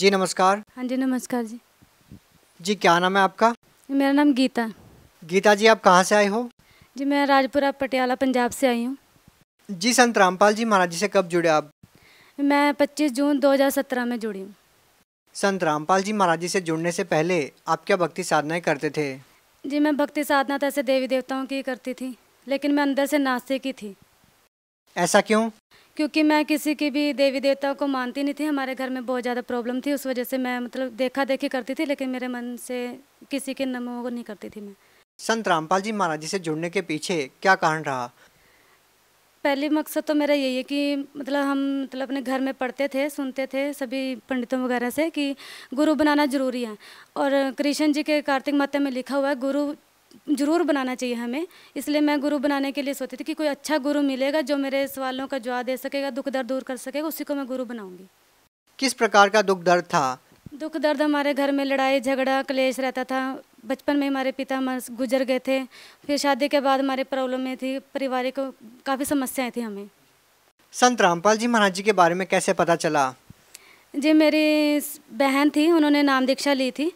जी नमस्कार हाँ जी नमस्कार जी जी क्या नाम है आपका मेरा नाम गीता गीता जी आप कहाँ से आए हो जी मैं राजपुरा पटियाला पंजाब से आई हूँ जी संत रामपाल जी महाराज जी से कब जुड़े आप मैं 25 जून 2017 में जुड़ी हूँ संत रामपाल जी महाराज जी से जुड़ने से पहले आप क्या भक्ति साधनाएं करते थे जी मैं भक्ति साधना तो ऐसे देवी देवताओं की करती थी लेकिन मैं अंदर से नास्ते ही थी ऐसा क्यों क्योंकि मैं किसी की भी देवी देवता को मानती नहीं थी हमारे घर में बहुत ज़्यादा प्रॉब्लम थी उस वजह से मैं मतलब देखा देखी करती थी लेकिन मेरे मन से किसी के नमो नहीं करती थी मैं संत रामपाल जी महाराज जी से जुड़ने के पीछे क्या कारण रहा पहली मकसद तो मेरा यही है कि मतलब हम मतलब अपने घर में पढ़ते थे सुनते थे सभी पंडितों वगैरह से कि गुरु बनाना ज़रूरी है और कृष्ण जी के कार्तिक माता में लिखा हुआ है गुरु ज़रूर बनाना चाहिए हमें इसलिए मैं गुरु बनाने के लिए सोचती थी कि कोई अच्छा गुरु मिलेगा जो मेरे सवालों का जवाब दे सकेगा दुख दर्द दूर कर सकेगा उसी को मैं गुरु बनाऊंगी किस प्रकार का दुख दर्द था दुख दर्द हमारे घर में लड़ाई झगड़ा क्लेश रहता था बचपन में हमारे पिता गुजर गए थे फिर शादी के बाद हमारे प्रॉब्लम में थी परिवारिक काफ़ी समस्याएं थी हमें संत रामपाल जी महाराज जी के बारे में कैसे पता चला जी मेरी बहन थी उन्होंने नाम दीक्षा ली थी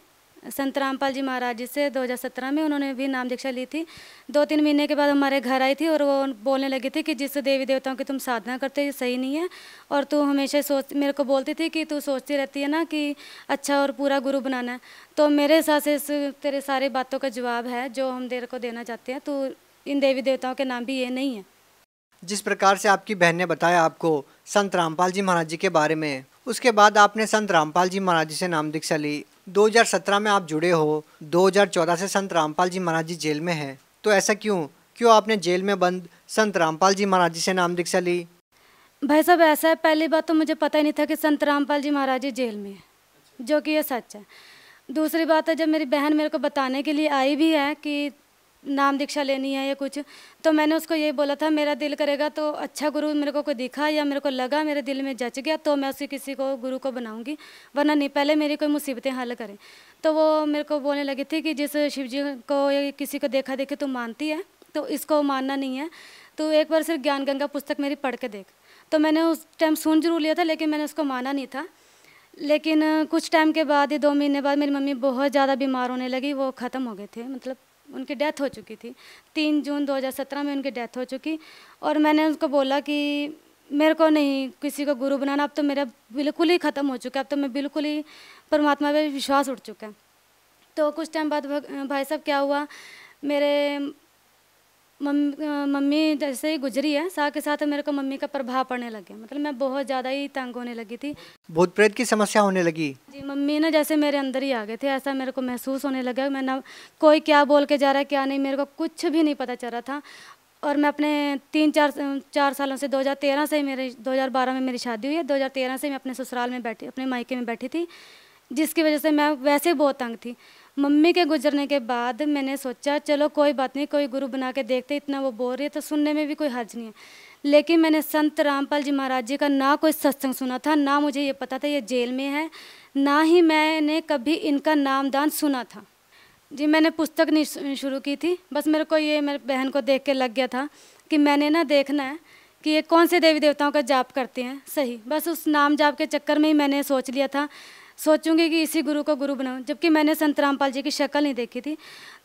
संत रामपाल जी महाराज जी से 2017 में उन्होंने भी नाम दीक्षा ली थी दो तीन महीने के बाद हमारे घर आई थी और वो बोलने लगी थी कि जिस देवी देवताओं की तुम साधना करते हो सही नहीं है और तू हमेशा सोच मेरे को बोलती थी कि तू सोचती रहती है ना कि अच्छा और पूरा गुरु बनाना है तो मेरे हिसाब से इस तेरे सारी बातों का जवाब है जो हम देर को देना चाहते हैं तो इन देवी देवताओं के नाम भी ये नहीं है जिस प्रकार से आपकी बहन ने बताया आपको संत रामपाल जी महाराज जी के बारे में उसके बाद आपने संत रामपाल जी महाराज जी से नाम दीक्षा ली 2017 में आप जुड़े हो 2014 से संत रामपाल जी महाराज जी जेल में हैं तो ऐसा क्यों क्यों आपने जेल में बंद संत रामपाल जी महाराज जी से नाम दीक्षा ली भाई साहब ऐसा है पहली बात तो मुझे पता ही नहीं था कि संत रामपाल जी महाराज जी जेल में है जो कि यह सच है दूसरी बात है जब मेरी बहन मेरे को बताने के लिए आई भी है कि नाम दीक्षा लेनी है या कुछ तो मैंने उसको यही बोला था मेरा दिल करेगा तो अच्छा गुरु मेरे को कोई दिखा या मेरे को लगा मेरे दिल में जच गया तो मैं उसे किसी को गुरु को बनाऊंगी वरना नहीं पहले मेरी कोई मुसीबतें हल करें तो वो मेरे को बोलने लगी थी कि जिस शिव जी को या किसी को देखा देखे तो मानती है तो इसको मानना नहीं है तो एक बार सिर्फ ज्ञान गंगा पुस्तक मेरी पढ़ के देख तो मैंने उस टाइम सुन जरूर लिया था लेकिन मैंने उसको माना नहीं था लेकिन कुछ टाइम के बाद ही दो महीने बाद मेरी मम्मी बहुत ज़्यादा बीमार होने लगी वो ख़त्म हो गए थे मतलब उनकी डेथ हो चुकी थी तीन जून 2017 में उनकी डेथ हो चुकी और मैंने उनको बोला कि मेरे को नहीं किसी को गुरु बनाना अब तो मेरा बिल्कुल ही ख़त्म हो चुका है अब तो मैं बिल्कुल ही परमात्मा पर विश्वास उठ चुका है तो कुछ टाइम बाद भाई साहब क्या हुआ मेरे मम्मी जैसे ही गुजरी है साथ के साथ मेरे को मम्मी का प्रभाव पड़ने लगे मतलब मैं बहुत ज़्यादा ही तंग होने लगी थी भूत प्रेत की समस्या होने लगी जी मम्मी ना जैसे मेरे अंदर ही आ गए थे ऐसा मेरे को महसूस होने लगा मैं ना कोई क्या बोल के जा रहा है क्या नहीं मेरे को कुछ भी नहीं पता चल रहा था और मैं अपने तीन चार चार सालों से 2013 से मेरे 2012 में मेरी शादी हुई है 2013 से मैं अपने ससुराल में बैठी अपने मायके में बैठी थी जिसकी वजह से मैं वैसे बहुत तंग थी मम्मी के गुजरने के बाद मैंने सोचा चलो कोई बात नहीं कोई गुरु बना के देखते इतना वो बोल रही है तो सुनने में भी कोई हर्ज नहीं है लेकिन मैंने संत रामपाल जी महाराज जी का ना कोई सत्संग सुना था ना मुझे ये पता था ये जेल में है ना ही मैंने कभी इनका नामदान सुना था जी मैंने पुस्तक नहीं शुरू की थी बस मेरे को ये मेरे बहन को देख के लग गया था कि मैंने ना देखना है कि ये कौन से देवी देवताओं का जाप करते हैं सही बस उस नाम जाप के चक्कर में ही मैंने सोच लिया था सोचूंगी कि इसी गुरु को गुरु बनाऊँ जबकि मैंने संत रामपाल जी की शक्ल नहीं देखी थी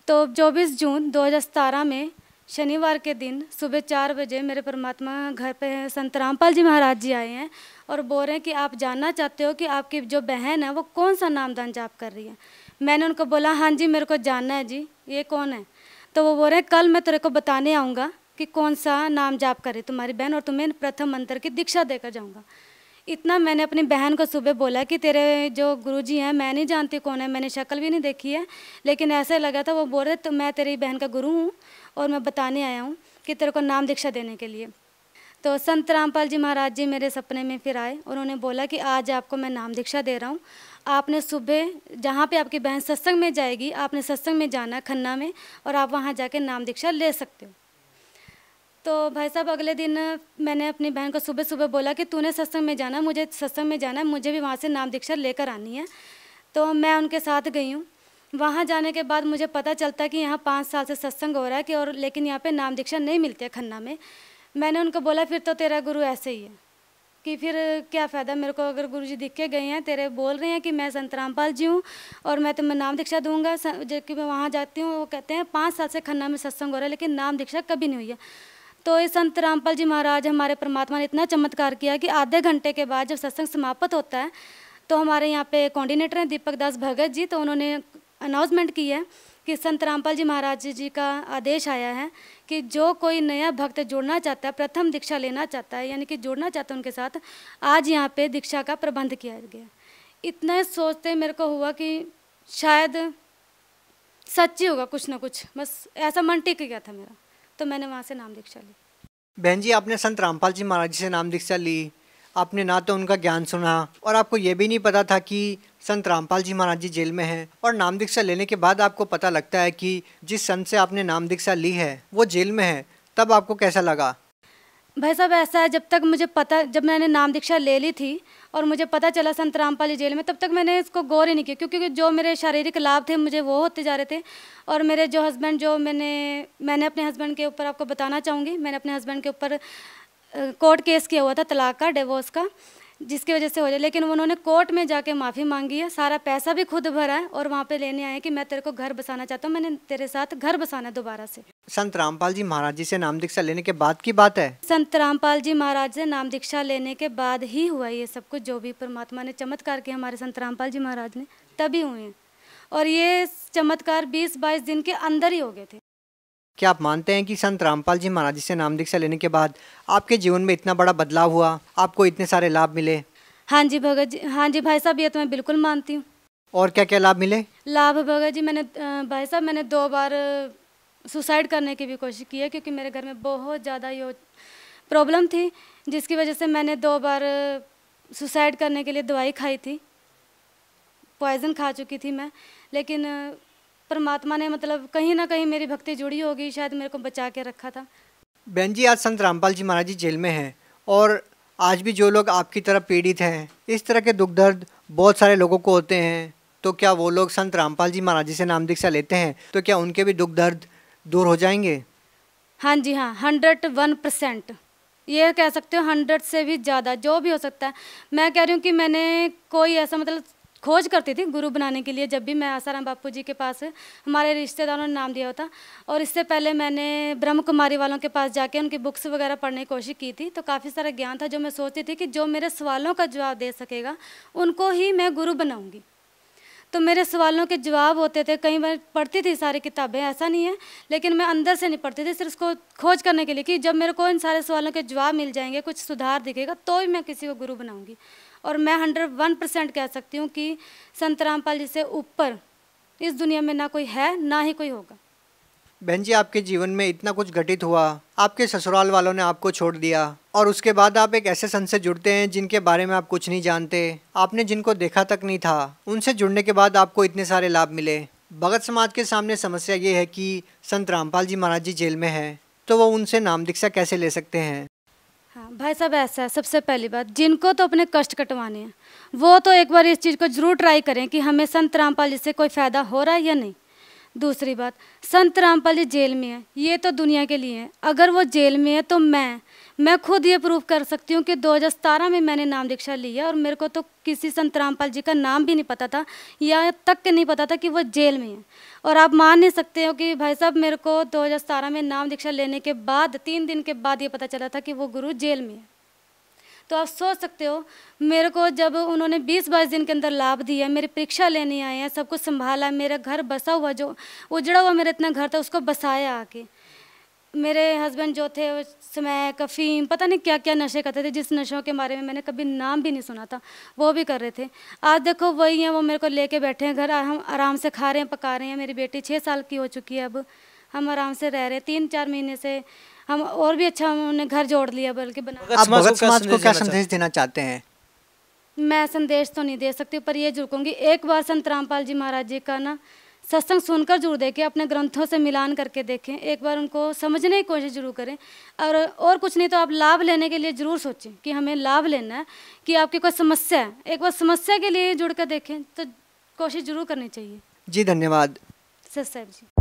तो चौबीस जून 2017 में शनिवार के दिन सुबह चार बजे मेरे परमात्मा घर पे संत रामपाल जी महाराज जी आए हैं और बोल रहे हैं कि आप जानना चाहते हो कि आपकी जो बहन है वो कौन सा नामदान जाप कर रही है मैंने उनको बोला हाँ जी मेरे को जानना है जी ये कौन है तो वो बोल रहे हैं कल मैं तेरे को बताने आऊँगा कि कौन सा नाम जाप करे तुम्हारी बहन और तुम्हें प्रथम मंत्र की दीक्षा देकर जाऊँगा इतना मैंने अपनी बहन को सुबह बोला कि तेरे जो गुरुजी हैं मैं नहीं जानती कौन है मैंने शक्ल भी नहीं देखी है लेकिन ऐसा लगा था वो बोल रहे तो मैं तेरी बहन का गुरु हूँ और मैं बताने आया हूँ कि तेरे को नाम दीक्षा देने के लिए तो संत रामपाल जी महाराज जी मेरे सपने में फिर आए और उन्होंने बोला कि आज आपको मैं नाम दीक्षा दे रहा हूँ आपने सुबह जहाँ पे आपकी बहन सत्संग में जाएगी आपने सत्संग में जाना खन्ना में और आप वहाँ जाके नाम दीक्षा ले सकते हो तो भाई साहब अगले दिन मैंने अपनी बहन को सुबह सुबह बोला कि तूने सत्संग में जाना मुझे सत्संग में जाना है मुझे भी वहाँ से नाम दीक्षा लेकर आनी है तो मैं उनके साथ गई हूँ वहाँ जाने के बाद मुझे पता चलता कि यहाँ पाँच साल से सत्संग हो रहा है कि और लेकिन यहाँ पे नाम दीक्षा नहीं मिलती है खन्ना में मैंने उनको बोला फिर तो तेरा गुरु ऐसे ही है कि फिर क्या फ़ायदा मेरे को अगर गुरु जी दिख के गए हैं तेरे बोल रहे हैं कि मैं संत रामपाल जी हूँ और मैं तुम्हें नाम दीक्षा दूंगा जबकि मैं वहाँ जाती हूँ वो कहते हैं पाँच साल से खन्ना में सत्संग हो रहा है लेकिन नाम दीक्षा कभी नहीं हुई है तो ये संत रामपाल जी महाराज हमारे परमात्मा ने इतना चमत्कार किया कि आधे घंटे के बाद जब सत्संग समाप्त होता है तो हमारे यहाँ पे कोऑर्डिनेटर हैं दीपक दास भगत जी तो उन्होंने अनाउंसमेंट की है कि संत रामपाल जी महाराज जी का आदेश आया है कि जो कोई नया भक्त जुड़ना चाहता है प्रथम दीक्षा लेना चाहता है यानी कि जुड़ना चाहता है उनके साथ आज यहाँ पे दीक्षा का प्रबंध किया गया इतना सोचते मेरे को हुआ कि शायद सच्ची होगा कुछ ना कुछ बस ऐसा मन टिक गया था मेरा तो मैंने वहाँ से नाम दीक्षा ली बहन जी आपने संत रामपाल जी महाराज जी से नाम दीक्षा ली आपने ना तो उनका ज्ञान सुना और आपको ये भी नहीं पता था कि संत रामपाल जी महाराज जी जेल में हैं और नाम दीक्षा लेने के बाद आपको पता लगता है कि जिस संत से आपने नाम दीक्षा ली है वो जेल में है तब आपको कैसा लगा भाई साहब ऐसा है जब तक मुझे पता जब मैंने नाम दीक्षा ले ली थी और मुझे पता चला संत रामपाली जेल में तब तक मैंने इसको गौर ही नहीं किया क्योंकि जो मेरे शारीरिक लाभ थे मुझे वो होते जा रहे थे और मेरे जो हस्बैंड जो मैंने मैंने अपने हस्बैंड के ऊपर आपको बताना चाहूँगी मैंने अपने हस्बैंड के ऊपर कोर्ट केस किया हुआ था तलाक का डिवोर्स का जिसकी वजह से हो जाए लेकिन उन्होंने कोर्ट में जाके माफ़ी मांगी है सारा पैसा भी खुद भरा है और वहाँ पे लेने आए कि मैं तेरे को घर बसाना चाहता हूँ मैंने तेरे साथ घर बसाना दोबारा से संत रामपाल जी महाराज जी से नाम दीक्षा लेने के बाद की बात है संत रामपाल जी महाराज से नाम दीक्षा लेने के बाद ही हुआ ये सब कुछ जो भी परमात्मा ने चमत्कार किया हमारे संत रामपाल जी महाराज ने तभी हुए और ये चमत्कार बीस बाईस दिन के अंदर ही हो गए थे क्या आप मानते हैं कि संत रामपाल जी महाराज से नाम दीक्षा लेने के बाद आपके जीवन में इतना बड़ा बदलाव हुआ आपको इतने सारे लाभ मिले हाँ जी भगत जी हाँ जी भाई साहब ये तो मैं बिल्कुल मानती हूँ और क्या क्या लाभ मिले लाभ भगत जी मैंने भाई साहब मैंने दो बार सुसाइड करने की भी कोशिश की है क्योंकि मेरे घर में बहुत ज़्यादा यो प्रॉब्लम थी जिसकी वजह से मैंने दो बार सुसाइड करने के लिए दवाई खाई थी पॉइजन खा चुकी थी मैं लेकिन परमात्मा ने मतलब कहीं ना कहीं मेरी भक्ति जुड़ी होगी शायद मेरे को बचा के रखा था बहन जी आज संत रामपाल जी महाराज जी जेल में हैं और आज भी जो लोग आपकी तरह पीड़ित हैं इस तरह के दुख दर्द बहुत सारे लोगों को होते हैं तो क्या वो लोग संत रामपाल जी महाराज जी से नाम दीक्षा लेते हैं तो क्या उनके भी दुख दर्द दूर हो जाएंगे हाँ जी हाँ हंड्रेड वन परसेंट ये कह सकते हो हंड्रेड से भी ज़्यादा जो भी हो सकता है मैं कह रही हूँ कि मैंने कोई ऐसा मतलब खोज करती थी गुरु बनाने के लिए जब भी मैं आसाराम बापू जी के पास हमारे रिश्तेदारों ने नाम दिया होता और इससे पहले मैंने ब्रह्म कुमारी वालों के पास जाके उनकी बुक्स वगैरह पढ़ने की कोशिश की थी तो काफ़ी सारा ज्ञान था जो मैं सोचती थी कि जो मेरे सवालों का जवाब दे सकेगा उनको ही मैं गुरु बनाऊँगी तो मेरे सवालों के जवाब होते थे कई बार पढ़ती थी सारी किताबें ऐसा नहीं है लेकिन मैं अंदर से नहीं पढ़ती थी सिर्फ उसको खोज करने के लिए कि जब मेरे को इन सारे सवालों के जवाब मिल जाएंगे कुछ सुधार दिखेगा तो ही मैं किसी को गुरु बनाऊँगी और मैं हंड्रेड वन परसेंट कह सकती हूँ कि संत रामपाल जी से ऊपर इस दुनिया में ना कोई है ना ही कोई होगा बहन जी आपके जीवन में इतना कुछ घटित हुआ आपके ससुराल वालों ने आपको छोड़ दिया और उसके बाद आप एक ऐसे संत से जुड़ते हैं जिनके बारे में आप कुछ नहीं जानते आपने जिनको देखा तक नहीं था उनसे जुड़ने के बाद आपको इतने सारे लाभ मिले भगत समाज के सामने समस्या ये है कि संत रामपाल जी महाराज जी जेल में हैं तो वो उनसे नाम दीक्षा कैसे ले सकते हैं हाँ भाई साहब ऐसा है सबसे पहली बात जिनको तो अपने कष्ट कटवाने हैं वो तो एक बार इस चीज़ को जरूर ट्राई करें कि हमें संत रामपाल जी से कोई फ़ायदा हो रहा है या नहीं दूसरी बात संत रामपाल जी जेल में है ये तो दुनिया के लिए है अगर वो जेल में है तो मैं मैं खुद ये प्रूव कर सकती हूँ कि 2017 में मैंने नाम दीक्षा ली है और मेरे को तो किसी संत रामपाल जी का नाम भी नहीं पता था या तक नहीं पता था कि वो जेल में है और आप मान नहीं सकते हो कि भाई साहब मेरे को 2017 में नाम दीक्षा लेने के बाद तीन दिन के बाद ये पता चला था कि वो गुरु जेल में है तो आप सोच सकते हो मेरे को जब उन्होंने बीस बाईस दिन के अंदर लाभ दिया मेरी परीक्षा लेने आए हैं सब कुछ संभाला मेरा घर बसा हुआ जो उजड़ा हुआ मेरा इतना घर था उसको बसाया आके मेरे हस्बैंड जो थे स्मैक अफीम कफ़ीम पता नहीं क्या क्या नशे करते थे जिस नशों के बारे में मैंने कभी नाम भी नहीं सुना था वो भी कर रहे थे आज देखो वही हैं वो मेरे को लेके बैठे हैं घर हम आराम से खा रहे हैं पका रहे हैं मेरी बेटी छः साल की हो चुकी है अब हम आराम से रह रहे हैं तीन चार महीने से हम और भी अच्छा हमने घर जोड़ लिया बल्कि बना समाज को क्या संदेश देना चाहते हैं मैं संदेश तो नहीं दे सकती पर ये जरूर कहूँगी एक बार संत रामपाल जी महाराज जी का ना सत्संग सुनकर जरूर देखें अपने ग्रंथों से मिलान करके देखें एक बार उनको समझने की कोशिश जरूर करें और और कुछ नहीं तो आप लाभ लेने के लिए ज़रूर सोचें कि हमें लाभ लेना है कि आपकी कोई समस्या है एक बार समस्या के लिए जुड़ कर देखें तो कोशिश जरूर करनी चाहिए जी धन्यवाद सर साहब जी